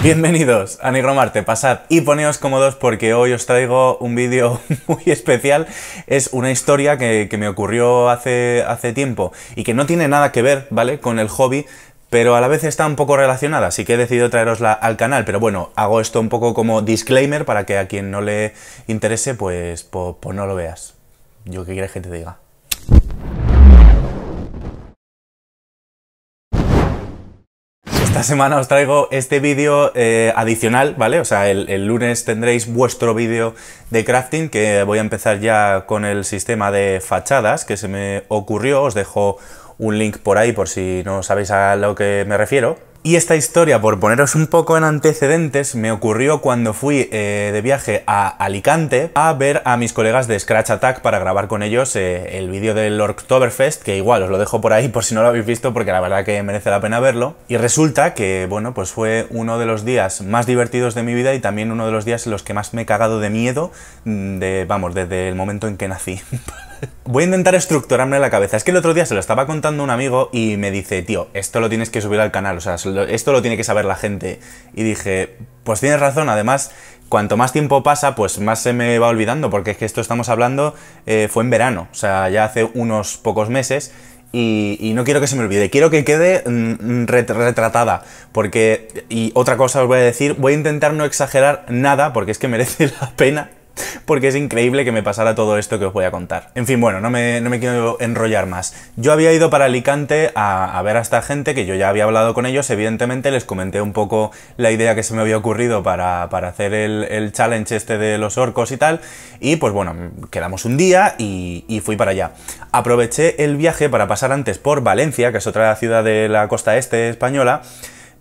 Bienvenidos a Nigromarte, pasad y poneos cómodos porque hoy os traigo un vídeo muy especial. Es una historia que, me ocurrió hace, hace tiempo y que no tiene nada que ver, ¿vale? Con el hobby, pero a la vez está un poco relacionada, así que he decidido traerosla al canal, pero bueno, hago esto un poco como disclaimer para que a quien no le interese, pues, pues no lo veas. Yo qué quieres que te diga. Esta semana os traigo este vídeo eh, adicional, ¿vale? O sea, el lunes tendréis vuestro vídeo de crafting, que voy a empezar ya con el sistema de fachadas que se me ocurrió. Os dejo un link por ahí por si no sabéis a lo que me refiero. Y esta historia, por poneros un poco en antecedentes, me ocurrió cuando fui eh, de viaje a Alicante a ver a mis colegas de Scratch Attack para grabar con ellos eh, el vídeo del Oktoberfest, que igual os lo dejo por ahí por si no lo habéis visto, porque la verdad que merece la pena verlo. Y resulta que, bueno, pues fue uno de los días más divertidos de mi vida y también uno de los días en los que más me he cagado de miedo, mm, de, vamos, desde el momento en que nací. Voy a intentar estructurarme la cabeza. Es que el otro día se lo estaba contando un amigo y me dice, tío, esto lo tienes que subir al canal, o sea, esto lo tiene que saber la gente. Y dije, pues tienes razón, además, cuanto más tiempo pasa, pues más se me va olvidando, porque es que esto estamos hablando eh, fue en verano, o sea, ya hace unos pocos meses. Y, y, no quiero que se me olvide, quiero que quede mm, retratada, porque, y otra cosa os voy a decir, voy a intentar no exagerar nada, porque es que merece la pena porque es increíble que me pasara todo esto que os voy a contar. En fin, bueno, no me, quiero enrollar más. Yo había ido para Alicante a, ver a esta gente, que yo ya había hablado con ellos, evidentemente les comenté un poco la idea que se me había ocurrido para, hacer el, challenge este de los orcos y tal, y pues bueno, quedamos un día y fui para allá. Aproveché el viaje para pasar antes por Valencia, que es otra ciudad de la costa este española,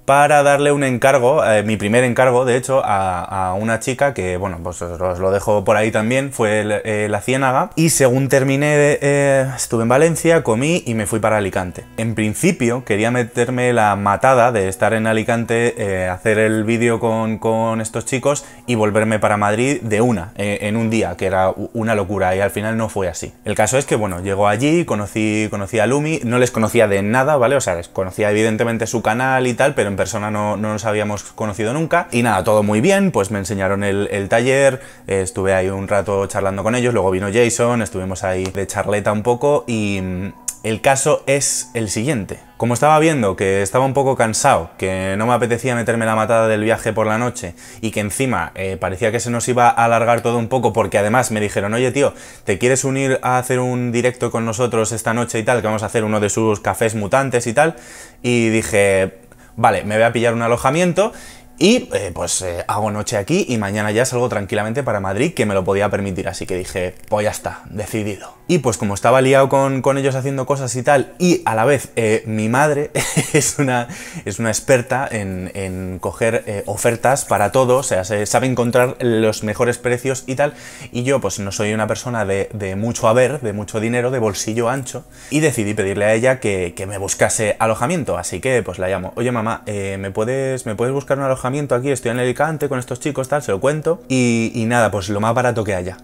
para darle un encargo, eh, mi primer encargo, de hecho, a, una chica que, bueno, pues os, lo dejo por ahí también, fue eh, La Ciénaga. Y según terminé, eh, estuve en Valencia, comí y me fui para Alicante. En principio quería meterme la matada de estar en Alicante, hacer el vídeo con, estos chicos y volverme para Madrid de una, en un día, que era una locura y al final no fue así. El caso es que, bueno, llegó allí, conocí, conocí a Lumi, no les conocía de nada, ¿vale? O sea, les conocía evidentemente su canal y tal, pero en persona no, nos habíamos conocido nunca. Y nada, todo muy bien, pues me enseñaron el, taller, eh, estuve ahí un rato charlando con ellos, luego vino Jason, estuvimos ahí de charleta un poco y mm, el caso es el siguiente. Como estaba viendo que estaba un poco cansado, que no me apetecía meterme la matada del viaje por la noche y que encima eh, parecía que se nos iba a alargar todo un poco porque además me dijeron, oye tío, ¿te quieres unir a hacer un directo con nosotros esta noche y tal? Que vamos a hacer uno de sus cafés mutantes y tal. Y dije, vale, me voy a pillar un alojamiento y eh, pues eh, hago noche aquí y mañana ya salgo tranquilamente para Madrid, que me lo podía permitir. Así que dije, pues ya está, decidido. Y pues como estaba liado con, ellos haciendo cosas y tal, y a la vez eh, mi madre es una, es una experta en, coger eh, ofertas para todo, o sea, se sabe encontrar los mejores precios y tal, y yo pues no soy una persona de, mucho haber, de mucho dinero, de bolsillo ancho, y decidí pedirle a ella que, me buscase alojamiento, así que pues la llamo, oye mamá, eh, ¿me, puedes, ¿me puedes buscar un alojamiento aquí? Estoy en Alicante con estos chicos, tal, se lo cuento, y, nada, pues lo más barato que haya.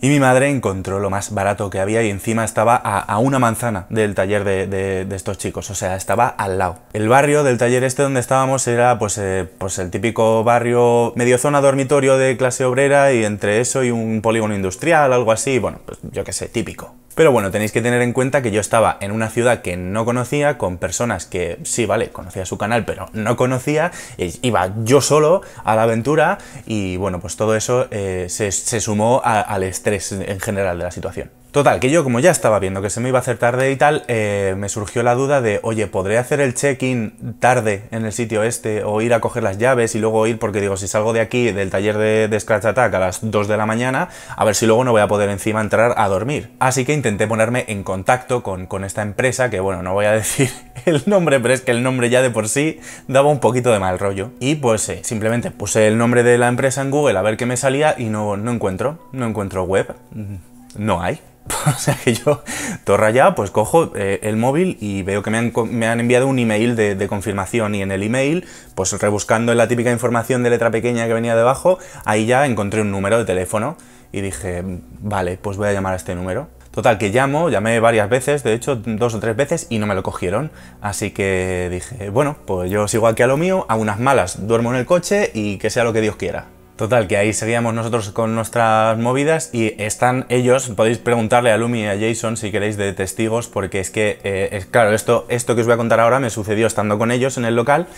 Y mi madre encontró lo más barato que había y encima estaba a, una manzana del taller de, estos chicos, o sea, estaba al lado. El barrio del taller este donde estábamos era pues, eh, pues el típico barrio medio zona dormitorio de clase obrera y entre eso y un polígono industrial, algo así, bueno, pues yo qué sé, típico. Pero bueno, tenéis que tener en cuenta que yo estaba en una ciudad que no conocía, con personas que sí, vale, conocía su canal, pero no conocía, iba yo solo a la aventura y bueno, pues todo eso eh, se, sumó al estrés en general de la situación. Total, que yo como ya estaba viendo que se me iba a hacer tarde y tal, eh, me surgió la duda de, oye, ¿podré hacer el check-in tarde en el sitio este? O ir a coger las llaves y luego ir, porque digo, si salgo de aquí, del taller de, Scratch Attack a las 2 de la mañana, a ver si luego no voy a poder encima entrar a dormir. Así que intenté ponerme en contacto con, esta empresa, que bueno, no voy a decir el nombre, pero es que el nombre ya de por sí daba un poquito de mal rollo. Y pues eh, simplemente puse el nombre de la empresa en Google a ver qué me salía y no, no encuentro, no encuentro web. Mm, no hay. o sea que yo, torra ya, pues cojo eh, el móvil y veo que me han, enviado un email de, de, confirmación y en el email, pues rebuscando en la típica información de letra pequeña que venía debajo, ahí ya encontré un número de teléfono y dije, vale, pues voy a llamar a este número. Total, que llamo, llamé varias veces, de hecho dos o tres veces y no me lo cogieron. Así que dije, bueno, pues yo sigo aquí a lo mío, a unas malas, duermo en el coche y que sea lo que Dios quiera. Total, que ahí seguíamos nosotros con nuestras movidas y están ellos, podéis preguntarle a Lumi y a Jason si queréis de testigos, porque es que, eh, es, claro, esto, esto que os voy a contar ahora me sucedió estando con ellos en el local,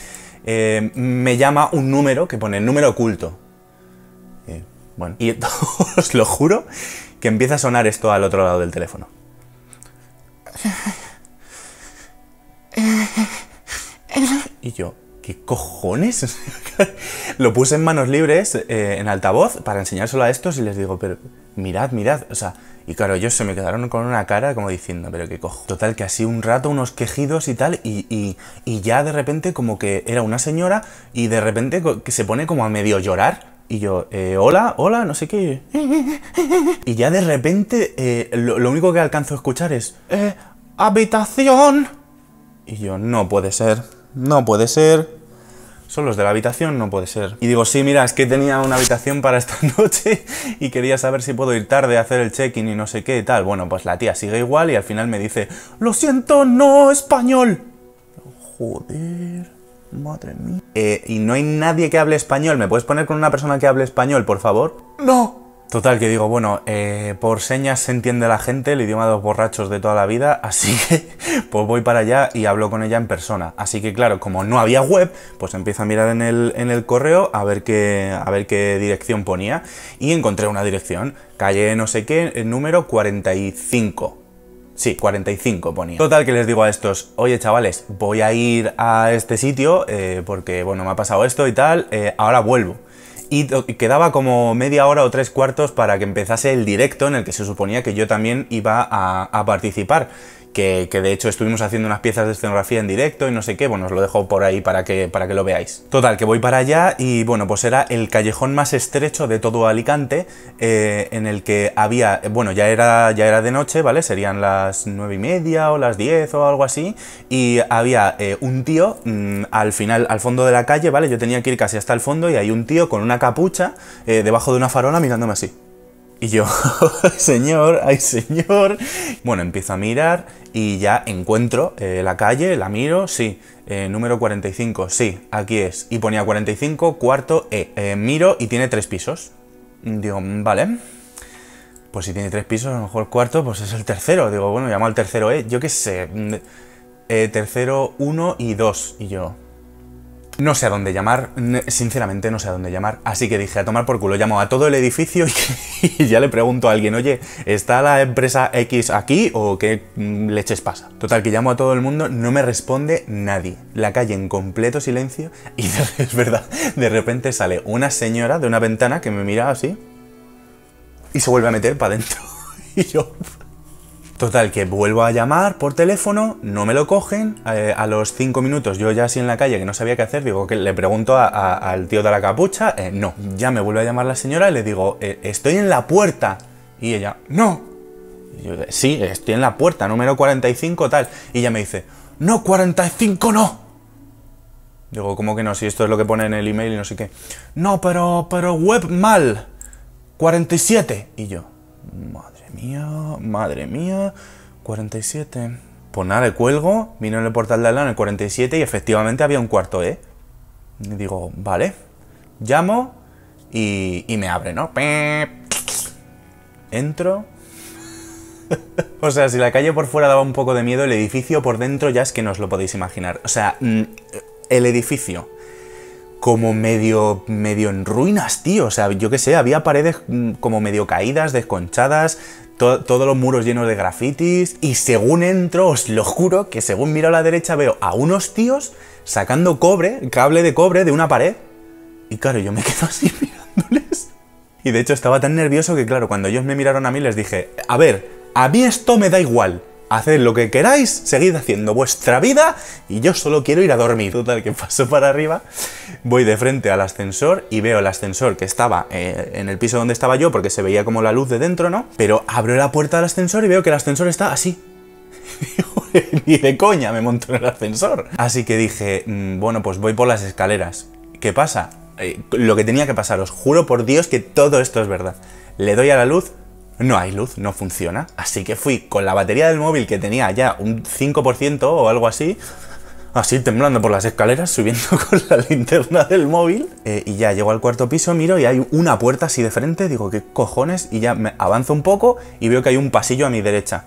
eh, me llama un número que pone número oculto. Eh, bueno, y os lo juro que empieza a sonar esto al otro lado del teléfono. Y yo, ¿qué cojones? lo puse en manos libres, eh, en altavoz, para enseñárselo a estos y les digo, pero mirad, mirad, o sea, y claro, ellos se me quedaron con una cara como diciendo, pero qué cojo. Total, que así un rato, unos quejidos y tal, y, ya de repente como que era una señora y de repente que se pone como a medio llorar. Y yo, eh, hola, hola, no sé qué. Y ya de repente eh, lo, único que alcanzo a escuchar es, habitación. Y yo, no puede ser no puede ser. Son los de la habitación, no puede ser. Y digo, sí, mira, es que tenía una habitación para esta noche y quería saber si puedo ir tarde a hacer el check-in y no sé qué y tal. Bueno, pues la tía sigue igual y al final me dice, lo siento, no español. Joder. Madre mía. Eh, y no hay nadie que hable español. ¿Me puedes poner con una persona que hable español, por favor? No. Total, que digo, bueno, eh, por señas se entiende la gente, el idioma de los borrachos de toda la vida, así que pues voy para allá y hablo con ella en persona. Así que claro, como no había web, pues empiezo a mirar en el, en el correo a ver, qué, a ver qué dirección ponía y encontré una dirección, calle no sé qué, eh, número 45. Sí, 45 ponía. Total que les digo a estos, oye chavales, voy a ir a este sitio eh, porque, bueno, me ha pasado esto y tal, ahora vuelvo y quedaba como media hora o tres cuartos para que empezase el directo en el que se suponía que yo también iba a, participar que, de hecho estuvimos haciendo unas piezas de escenografía en directo y no sé qué, bueno, os lo dejo por ahí para que, para que lo veáis. Total, que voy para allá y bueno, pues era el callejón más estrecho de todo Alicante, eh, en el que había, bueno, ya era, ya era de noche, ¿vale? Serían las nueve y media o las 10 o algo así, y había eh, un tío mm, al final, al fondo de la calle, ¿vale? Yo tenía que ir casi hasta el fondo y hay un tío con una capucha eh, debajo de una farola mirándome así. Y yo, señor, ay señor. Bueno, empiezo a mirar y ya encuentro eh, la calle, la miro, sí, eh, número 45, sí, aquí es. Y ponía 45, cuarto E. Eh, miro y tiene tres pisos. Digo, mm, vale. Pues si tiene tres pisos, a lo mejor cuarto, pues es el tercero. Digo, bueno, llamo al tercero E. Yo qué sé. Mm, tercero 1 y 2. Y yo, no sé a dónde llamar, sinceramente no sé a dónde llamar, así que dije a tomar por culo, llamo a todo el edificio y, ya le pregunto a alguien, oye, ¿está la empresa X aquí o qué mm, leches pasa? Total, que llamo a todo el mundo, no me responde nadie, la calle en completo silencio y es verdad, de repente sale una señora de una ventana que me mira así y se vuelve a meter para adentro y yo... Total, que vuelvo a llamar por teléfono, no me lo cogen, eh, a los cinco minutos yo ya así en la calle que no sabía qué hacer, digo que le pregunto al tío de la capucha, eh, no, ya me vuelve a llamar la señora y le digo, eh, estoy en la puerta. Y ella, no. yo, sí, estoy en la puerta, número 45 tal. Y ella me dice, no, 45 no. Digo, ¿cómo que no? Si esto es lo que pone en el email y no sé qué. No, pero, pero web mal. 47. Y yo, madre mía, madre mía. 47. Pues nada, cuelgo, vino en el portal de al lado en el 47 y efectivamente había un cuarto ¿eh? Y digo, vale. Llamo y, y me abre, ¿no? Entro. o sea, si la calle por fuera daba un poco de miedo, el edificio por dentro ya es que no os lo podéis imaginar. O sea, mm, el edificio como medio, medio en ruinas, tío. O sea, yo qué sé, había paredes mm, como medio caídas, desconchadas, todos los muros llenos de grafitis. Y según entro, os lo juro, que según miro a la derecha veo a unos tíos sacando cobre, cable de cobre de una pared. Y claro, yo me quedo así mirándoles. Y de hecho estaba tan nervioso que claro, cuando ellos me miraron a mí les dije, a ver, a mí esto me da igual haced lo que queráis, seguid haciendo vuestra vida y yo solo quiero ir a dormir. Total, que paso para arriba, voy de frente al ascensor y veo el ascensor que estaba eh, en el piso donde estaba yo porque se veía como la luz de dentro, ¿no? Pero abro la puerta del ascensor y veo que el ascensor está así, ni de coña me monto en el ascensor. Así que dije, mm, bueno, pues voy por las escaleras. ¿Qué pasa? Eh, lo que tenía que pasar, os juro por Dios que todo esto es verdad. Le doy a la luz, no hay luz, no funciona. Así que fui con la batería del móvil que tenía ya un 5% o algo así, así temblando por las escaleras, subiendo con la linterna del móvil. Eh, y ya llego al cuarto piso, miro y hay una puerta así de frente, digo, ¿qué cojones? Y ya me avanzo un poco y veo que hay un pasillo a mi derecha.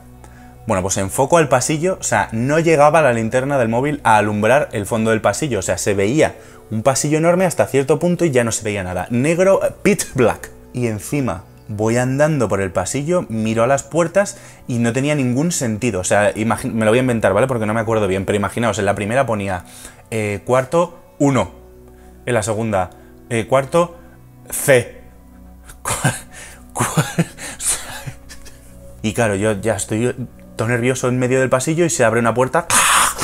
Bueno, pues enfoco al pasillo, o sea, no llegaba la linterna del móvil a alumbrar el fondo del pasillo, o sea, se veía un pasillo enorme hasta cierto punto y ya no se veía nada. Negro, eh, pitch black. Y encima voy andando por el pasillo, miro a las puertas y no tenía ningún sentido. O sea, me lo voy a inventar, ¿vale? Porque no me acuerdo bien, pero imaginaos, en la primera ponía eh, cuarto 1, en la segunda eh, cuarto C. y claro, yo ya estoy todo nervioso en medio del pasillo y se abre una puerta ¡ah!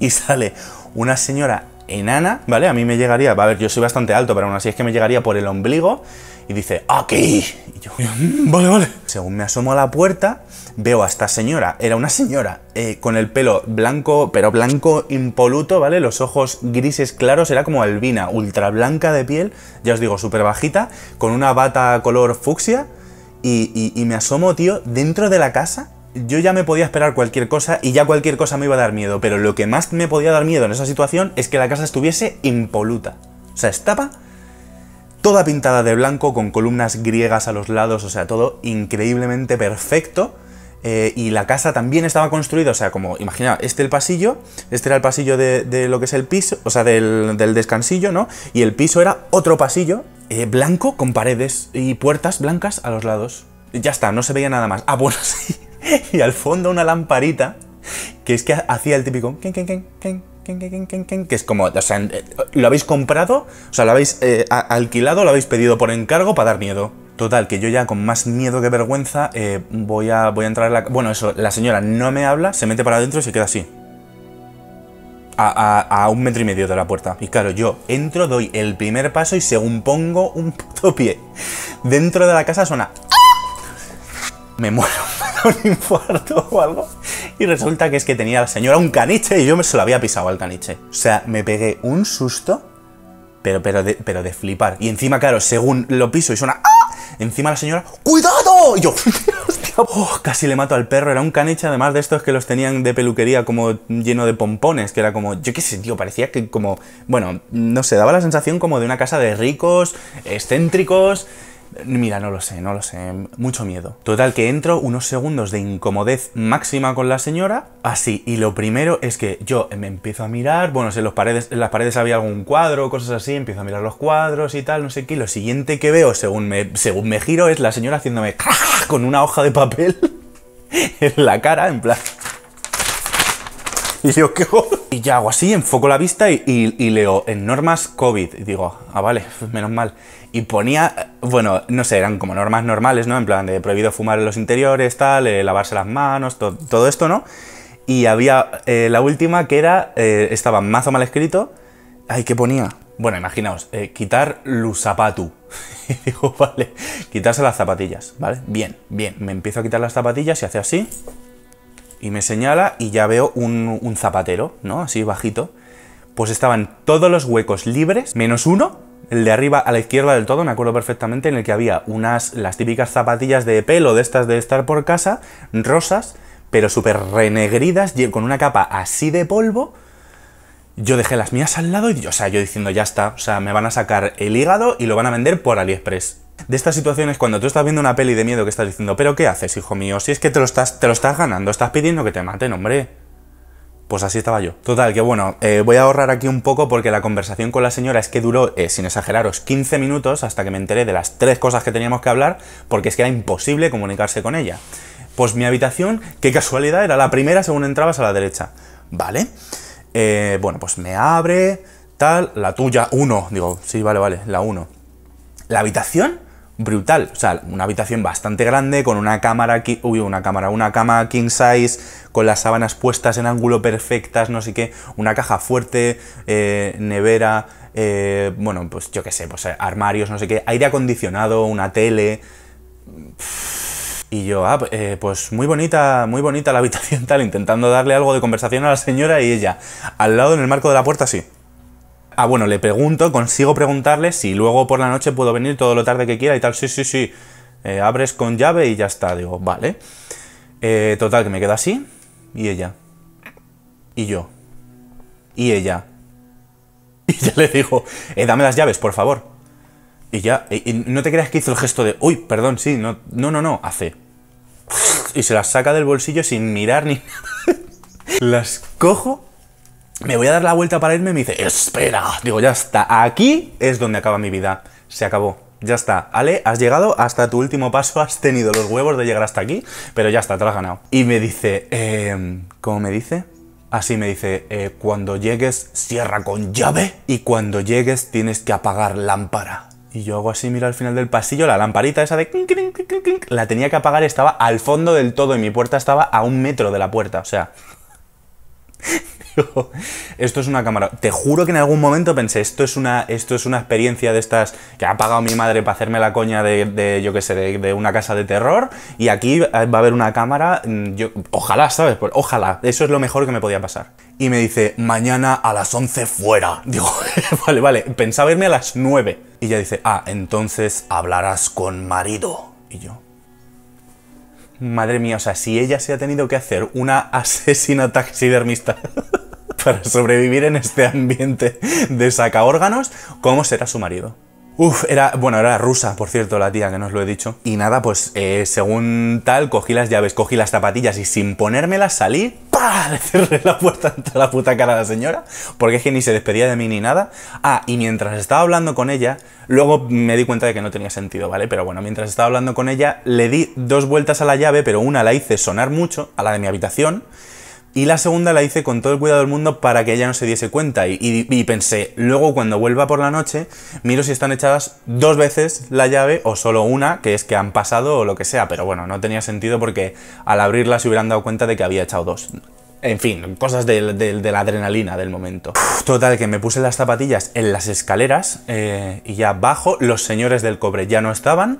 y sale una señora enana, ¿vale? A mí me llegaría, a ver, yo soy bastante alto, pero aún así es que me llegaría por el ombligo y dice, aquí. Ah, y yo, vale, vale. Según me asomo a la puerta, veo a esta señora, era una señora, eh, con el pelo blanco, pero blanco impoluto, ¿vale? Los ojos grises claros, era como albina, ultra blanca de piel, ya os digo, súper bajita, con una bata color fucsia, y, me asomo, tío, dentro de la casa, yo ya me podía esperar cualquier cosa y ya cualquier cosa me iba a dar miedo, pero lo que más me podía dar miedo en esa situación es que la casa estuviese impoluta. O sea, estaba toda pintada de blanco, con columnas griegas a los lados, o sea, todo increíblemente perfecto. Eh, y la casa también estaba construida, o sea, como, imagina, este el pasillo, este era el pasillo de, lo que es el piso, o sea, del, descansillo, ¿no? Y el piso era otro pasillo eh, blanco con paredes y puertas blancas a los lados. ya está, no se veía nada más. Ah, bueno, sí. Y al fondo una lamparita, que es que hacía el típico que es como, o sea, eh, lo habéis comprado, o sea, lo habéis eh, alquilado, lo habéis pedido por encargo para dar miedo. Total, que yo ya con más miedo que vergüenza eh, voy, a, voy a entrar la... Bueno, eso, la señora no me habla, se mete para adentro y se queda así. A, a, un metro y medio de la puerta. Y claro, yo entro, doy el primer paso y según pongo un puto pie dentro de la casa suena me muero un infarto o algo. Y resulta que es que tenía la señora un caniche y yo me se lo había pisado al caniche. O sea, me pegué un susto, pero, pero, de, pero de flipar. Y encima, claro, según lo piso y suena ¡Ah! Encima la señora ¡Cuidado! Y yo ¡oh! casi le mato al perro. Era un caniche, además de estos que los tenían de peluquería como lleno de pompones, que era como, yo qué sé, tío, parecía que como, bueno, no sé, daba la sensación como de una casa de ricos, excéntricos Mira, no lo sé, no lo sé. Mucho miedo. Total, que entro unos segundos de incomodez máxima con la señora. Así, y lo primero es que yo me empiezo a mirar. Bueno, en, los paredes, en las paredes había algún cuadro, cosas así. Empiezo a mirar los cuadros y tal, no sé qué. Y lo siguiente que veo, según me, según me giro, es la señora haciéndome con una hoja de papel en la cara, en plan. Y yo, ¿qué Y ya hago así, enfoco la vista y leo en normas COVID. Y digo, ah, vale, menos mal y ponía, bueno, no sé, eran como normas normales, ¿no? En plan de prohibido fumar en los interiores, tal, eh, lavarse las manos, todo esto, ¿no? Y había eh, la última que era, eh, estaba mazo mal escrito, ay, ¿qué ponía? Bueno, imaginaos, quitar lu zapatu. y digo, vale, quitarse las zapatillas, ¿vale? Bien, bien, me empiezo a quitar las zapatillas y hace así, y me señala y ya veo un, un zapatero, ¿no? Así bajito. Pues estaban todos los huecos libres, menos uno, el de arriba a la izquierda del todo, me acuerdo perfectamente, en el que había unas, las típicas zapatillas de pelo de estas de estar por casa, rosas, pero súper renegridas, con una capa así de polvo. Yo dejé las mías al lado y, o sea, yo diciendo, ya está, o sea, me van a sacar el hígado y lo van a vender por AliExpress. De estas situaciones, cuando tú estás viendo una peli de miedo que estás diciendo, pero ¿qué haces, hijo mío? Si es que te lo estás, te lo estás ganando, estás pidiendo que te maten, hombre. Pues así estaba yo. Total, que bueno, eh, voy a ahorrar aquí un poco porque la conversación con la señora es que duró, eh, sin exageraros, 15 minutos hasta que me enteré de las tres cosas que teníamos que hablar porque es que era imposible comunicarse con ella. Pues mi habitación, qué casualidad, era la primera según entrabas a la derecha. ¿Vale? Eh, bueno, pues me abre, tal, la tuya, uno. Digo, sí, vale, vale, la uno. La habitación brutal. O sea, una habitación bastante grande, con una cámara, uy, una cámara, una cama king size, con las sábanas puestas en ángulo perfectas, no sé qué, una caja fuerte, eh, nevera, eh, bueno, pues yo qué sé, pues eh, armarios, no sé qué, aire acondicionado, una tele. Y yo, ah, pues muy bonita, muy bonita la habitación tal, intentando darle algo de conversación a la señora y ella, al lado en el marco de la puerta, sí. Ah, bueno, le pregunto, consigo preguntarle si luego por la noche puedo venir todo lo tarde que quiera y tal. Sí, sí, sí. Eh, abres con llave y ya está. Digo, vale. Eh, total, que me queda así. Y ella. Y yo. Y ella. Y ya le digo, eh, dame las llaves, por favor. Y ya, y no te creas que hizo el gesto de, uy, perdón, sí, no, no, no, no, hace. Y se las saca del bolsillo sin mirar ni las cojo me voy a dar la vuelta para irme y me dice, espera, digo, ya está, aquí es donde acaba mi vida, se acabó. Ya está, Ale, has llegado hasta tu último paso, has tenido los huevos de llegar hasta aquí, pero ya está, te lo has ganado. Y me dice, eh, ¿cómo me dice? Así me dice, eh, cuando llegues cierra con llave y cuando llegues tienes que apagar lámpara. Y yo hago así, mira al final del pasillo, la lamparita esa de clink, clink, clink, la tenía que apagar, estaba al fondo del todo y mi puerta estaba a un metro de la puerta, o sea, Digo, esto es una cámara. Te juro que en algún momento pensé, esto es una, esto es una experiencia de estas que ha pagado mi madre para hacerme la coña de, yo qué sé, de, una casa de terror. Y aquí eh, va a haber una cámara. Mm, yo, ojalá, ¿sabes? Pues ojalá. Eso es lo mejor que me podía pasar. Y me dice, mañana a las 11 fuera. Digo, vale, vale. Pensaba irme a las 9. Y ella dice, ah, entonces hablarás con marido. Y yo, Madre mía, o sea, si ella se ha tenido que hacer una asesina taxidermista para sobrevivir en este ambiente de sacaórganos, ¿cómo será su marido? Uf, era, bueno, era rusa, por cierto, la tía, que no os lo he dicho. Y nada, pues eh, según tal, cogí las llaves, cogí las zapatillas y sin ponérmelas salí, ¡pah! Le cerré la puerta ante la puta cara a la señora, porque es que ni se despedía de mí ni nada. Ah, y mientras estaba hablando con ella, luego me di cuenta de que no tenía sentido, ¿vale? Pero bueno, mientras estaba hablando con ella, le di dos vueltas a la llave, pero una la hice sonar mucho, a la de mi habitación, y la segunda la hice con todo el cuidado del mundo para que ella no se diese cuenta. Y, pensé, luego cuando vuelva por la noche, miro si están echadas dos veces la llave o solo una, que es que han pasado o lo que sea. Pero bueno, no tenía sentido porque al abrirla se hubieran dado cuenta de que había echado dos. En fin, cosas de, la adrenalina del momento. total, que me puse las zapatillas en las escaleras eh, y ya bajo, los señores del cobre ya no estaban.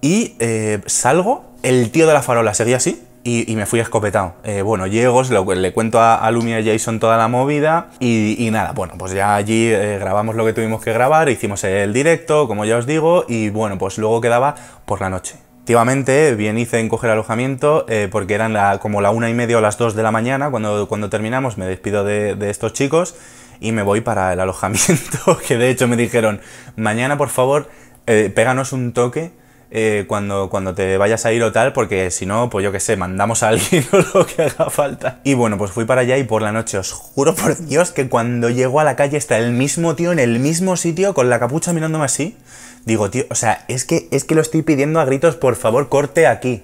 Y eh, salgo, el tío de la farola seguía así, y, me fui escopetado. Eh, bueno, llego, le cuento a, Lumia y Jason toda la movida y, nada, bueno, pues ya allí eh, grabamos lo que tuvimos que grabar, hicimos el directo, como ya os digo, y bueno, pues luego quedaba por la noche. Activamente bien hice en coger alojamiento eh, porque eran la, como la una y media o las dos de la mañana cuando, cuando terminamos, me despido de, de estos chicos y me voy para el alojamiento, que de hecho me dijeron, mañana por favor, péganos un toque eh, cuando, cuando te vayas a ir o tal, porque si no, pues yo qué sé, mandamos a alguien o lo que haga falta. Y bueno, pues fui para allá y por la noche, os juro por Dios que cuando llego a la calle está el mismo tío en el mismo sitio con la capucha mirándome así. Digo, tío, o sea, es que, es que lo estoy pidiendo a gritos, por favor, corte aquí.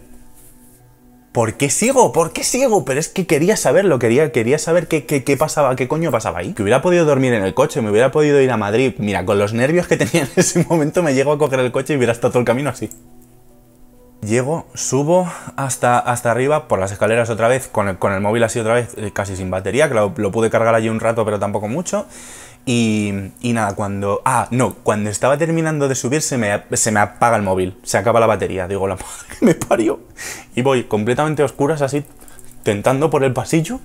¿por qué sigo? ¿Por qué sigo? Pero es que quería saberlo, quería, quería saber qué, qué, pasaba, qué coño pasaba ahí. Que hubiera podido dormir en el coche, me hubiera podido ir a Madrid. Mira, con los nervios que tenía en ese momento me llego a coger el coche y hubiera estado todo el camino así. Llego, subo hasta, hasta arriba por las escaleras otra vez, con el, móvil así otra vez, eh, casi sin batería, que lo pude cargar allí un rato, pero tampoco mucho. Y, nada, cuando... Ah, no, cuando estaba terminando de subir se me, apaga el móvil, se acaba la batería, digo, la madre que me parió. Y voy completamente a oscuras así, tentando por el pasillo,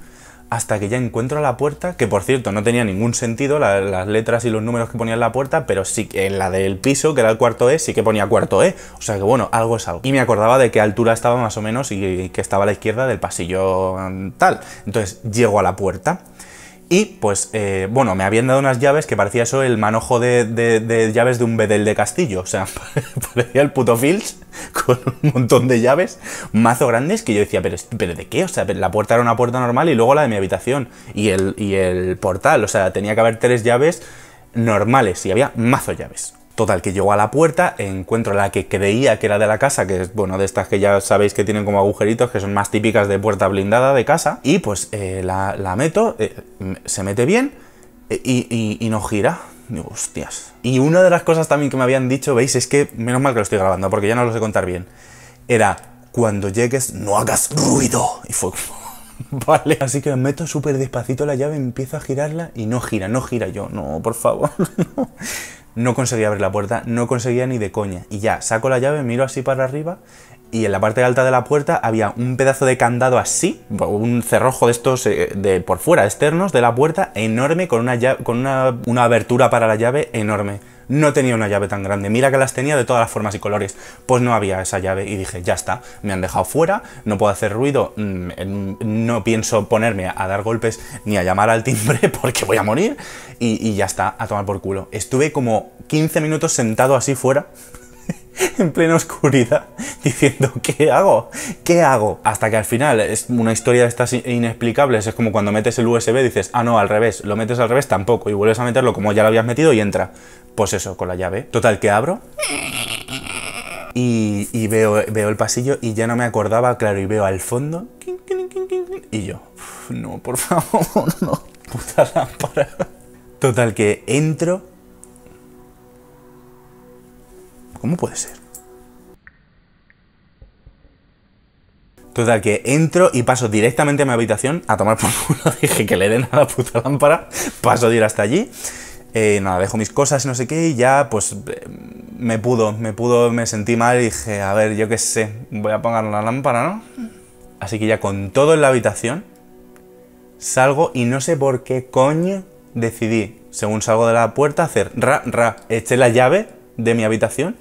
hasta que ya encuentro la puerta, que por cierto no tenía ningún sentido las letras y los números que ponía en la puerta, pero sí que en la del piso, que era el cuarto E, sí que ponía cuarto E, o sea que bueno, algo es algo. Y me acordaba de qué altura estaba más o menos y que estaba a la izquierda del pasillo mm, tal. Entonces llego a la puerta y pues, eh, bueno, me habían dado unas llaves que parecía eso el manojo de, llaves de un bedel de castillo. O sea, parecía el puto Fields con un montón de llaves, mazo grandes, que yo decía, ¿pero, pero de qué? O sea, la puerta era una puerta normal y luego la de mi habitación y el, y el portal. O sea, tenía que haber tres llaves normales y había mazo llaves. Total, que llego a la puerta, encuentro la que creía que era de la casa, que es, bueno, de estas que ya sabéis que tienen como agujeritos, que son más típicas de puerta blindada de casa, y pues eh, la, meto, eh, se mete bien eh, y, no gira. Digo, hostias. Y una de las cosas también que me habían dicho, veis, es que, menos mal que lo estoy grabando, porque ya no lo sé contar bien, era, cuando llegues, no hagas ruido. Y fue Vale. Así que meto súper despacito la llave, empiezo a girarla y no gira, no gira yo. No, por favor. No conseguía abrir la puerta, no conseguía ni de coña. Y ya, saco la llave, miro así para arriba y en la parte alta de la puerta había un pedazo de candado así, un cerrojo de estos eh, de por fuera, externos de la puerta, enorme, con una, con una abertura para la llave enorme no tenía una llave tan grande. Mira que las tenía de todas las formas y colores. Pues no había esa llave y dije, ya está, me han dejado fuera, no puedo hacer ruido, mm, no pienso ponerme a dar golpes ni a llamar al timbre porque voy a morir y, ya está, a tomar por culo. Estuve como 15 minutos sentado así fuera en plena oscuridad diciendo ¿qué hago? ¿qué hago? hasta que al final es una historia de estas inexplicables es como cuando metes el USB y dices ah no al revés lo metes al revés tampoco y vuelves a meterlo como ya lo habías metido y entra pues eso, con la llave. Total, que abro. Y, y veo, veo el pasillo y ya no me acordaba, claro, y veo al fondo. Y yo, no, por favor, no. Puta lámpara. Total, que entro. ¿Cómo puede ser? Total, que entro y paso directamente a mi habitación a tomar por culo. Dije que le den a la puta lámpara. Paso de ir hasta allí. Eh, nada, dejo mis cosas y no sé qué, y ya pues eh, me pudo, me pudo, me sentí mal y dije, a ver, yo qué sé, voy a apagar la lámpara, ¿no? Así que ya con todo en la habitación, salgo y no sé por qué coño decidí, según salgo de la puerta, hacer ra, ra, eché la llave de mi habitación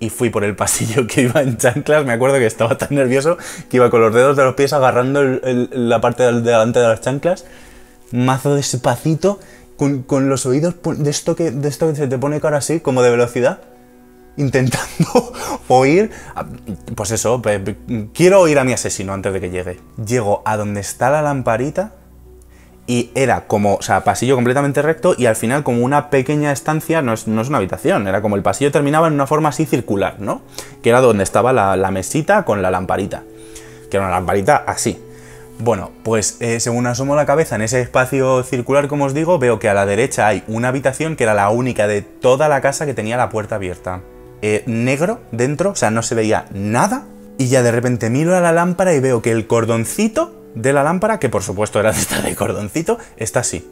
y fui por el pasillo que iba en chanclas. Me acuerdo que estaba tan nervioso que iba con los dedos de los pies agarrando la parte delante de las chanclas, mazo despacito con, los oídos de esto, que, de esto se te pone cara así, como de velocidad, intentando oír, ah, pues eso, quiero oír a mi asesino antes de que llegue. Llego a donde está la lamparita y era como, o sea, pasillo completamente recto y al final como una pequeña estancia, no es, una habitación, era como el pasillo terminaba en una forma así circular, ¿no? Que era donde estaba la, la mesita con la lamparita, que era una lamparita así. Bueno, pues eh, según asomo la cabeza en ese espacio circular, como os digo, veo que a la derecha hay una habitación que era la única de toda la casa que tenía la puerta abierta. Eh, negro dentro, o sea, no se veía nada. Y ya de repente miro a la lámpara y veo que el cordoncito de la lámpara, que por supuesto era de esta de cordoncito, está así.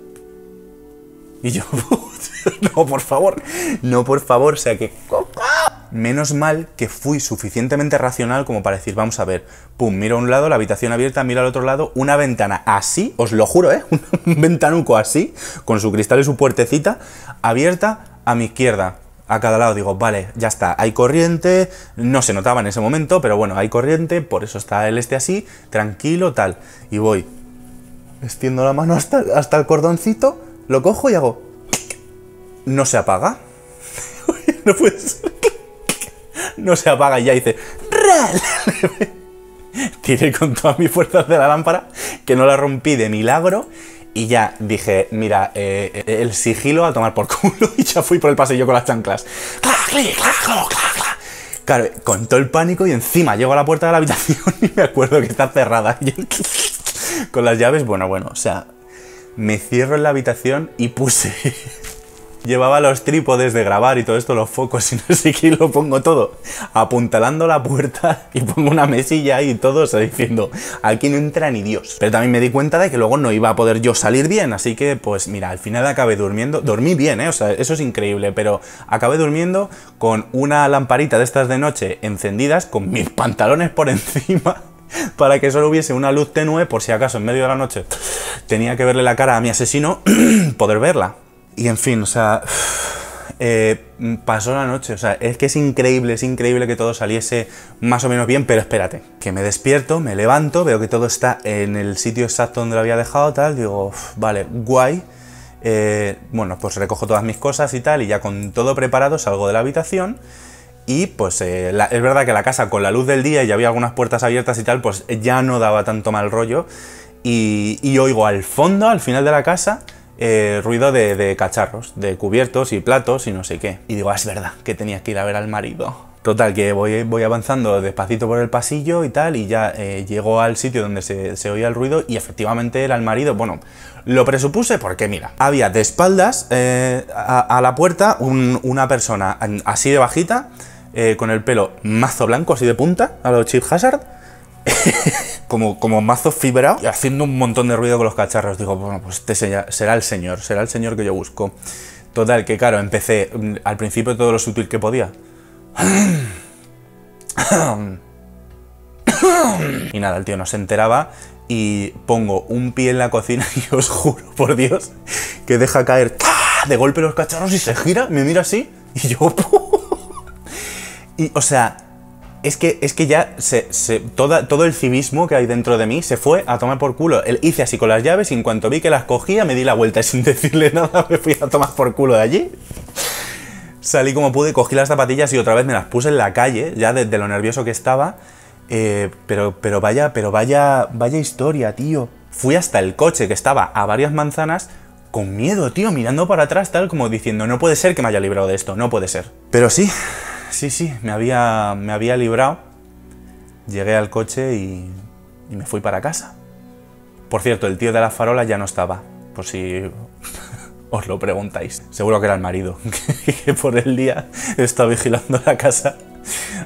Y yo, no, por favor, no, por favor, o sea que menos mal que fui suficientemente racional como para decir, vamos a ver, pum, miro a un lado, la habitación abierta, miro al otro lado, una ventana así, os lo juro, ¿eh? un ventanuco así, con su cristal y su puertecita, abierta a mi izquierda. A cada lado digo, vale, ya está, hay corriente, no se notaba en ese momento, pero bueno, hay corriente, por eso está el este así, tranquilo, tal. Y voy, extiendo la mano hasta, hasta el cordoncito, lo cojo y hago... No se apaga. no puede ser. no se apaga y ya dice Tiré con todas mis fuerzas de la lámpara, que no la rompí de milagro, y ya dije, mira, eh, eh, el sigilo al tomar por culo, y ya fui por el pasillo con las chanclas. Claro, con todo el pánico y encima llego a la puerta de la habitación y me acuerdo que está cerrada. con las llaves, bueno, bueno, o sea, me cierro en la habitación y puse llevaba los trípodes de grabar y todo esto, los focos y no sé qué, lo pongo todo apuntalando la puerta y pongo una mesilla ahí y todo, o sea, diciendo, aquí no entra ni Dios. Pero también me di cuenta de que luego no iba a poder yo salir bien, así que pues mira, al final acabé durmiendo, dormí bien, ¿eh? o sea, eso es increíble, pero acabé durmiendo con una lamparita de estas de noche encendidas, con mis pantalones por encima para que solo hubiese una luz tenue por si acaso en medio de la noche tenía que verle la cara a mi asesino, poder verla. Y en fin, o sea, eh, pasó la noche, o sea, es que es increíble, es increíble que todo saliese más o menos bien, pero espérate, que me despierto, me levanto, veo que todo está en el sitio exacto donde lo había dejado, tal, digo, vale, guay. Eh, bueno, pues recojo todas mis cosas y tal, y ya con todo preparado salgo de la habitación. Y pues eh, es verdad que la casa con la luz del día y había algunas puertas abiertas y tal, pues ya no daba tanto mal rollo. Y, y oigo al fondo, al final de la casa, eh, ruido de, cacharros, de cubiertos y platos y no sé qué. Y digo, ah, es verdad que tenía que ir a ver al marido. Total, que voy, voy avanzando despacito por el pasillo y tal, y ya llegó eh, llego al sitio donde se, oía el ruido y efectivamente era el marido. Bueno, lo presupuse porque, mira, había de espaldas eh, a, la puerta una persona así de bajita, con el pelo mazo blanco, así de punta, a los Chip Hazard, como, como mazo fibrado y haciendo un montón de ruido con los cacharros. Digo, bueno, pues este será el señor, será el señor que yo busco. Total, que claro, empecé mm, al principio todo lo sutil que podía. Y nada, el tío no se enteraba y pongo un pie en la cocina y os juro por Dios que deja caer de golpe los cacharros y se gira, me mira así y yo... y o sea, es que, es que ya se, todo el civismo que hay dentro de mí se fue a tomar por culo. El, hice así con las llaves y en cuanto vi que las cogía me di la vuelta sin decirle nada me fui a tomar por culo de allí. Salí como pude, cogí las zapatillas y otra vez me las puse en la calle, ya desde lo nervioso que estaba. Eh, pero, pero vaya, pero vaya, vaya historia, tío. Fui hasta el coche que estaba a varias manzanas con miedo, tío, mirando para atrás, tal como diciendo, no puede ser que me haya librado de esto, no puede ser. Pero sí, sí, sí, me había, librado. Llegué al coche y, y me fui para casa. Por cierto, el tío de la farola ya no estaba, por si os lo preguntáis. Seguro que era el marido, que por el día está vigilando la casa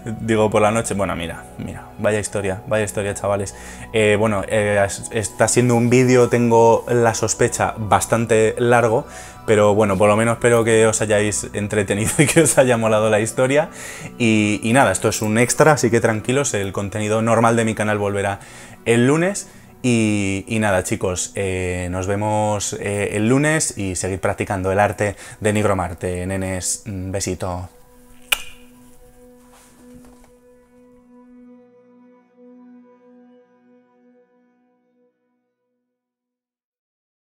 digo por la noche, bueno, mira, mira, vaya historia, vaya historia, chavales. Eh, bueno, eh, está siendo un vídeo, tengo la sospecha, bastante largo, pero bueno, por lo menos espero que os hayáis entretenido y que os haya molado la historia. Y, nada, esto es un extra, así que tranquilos, el contenido normal de mi canal volverá el lunes. Y, nada, chicos, eh, nos vemos el lunes y seguid practicando el arte de Nigromarte. Nenes, besito.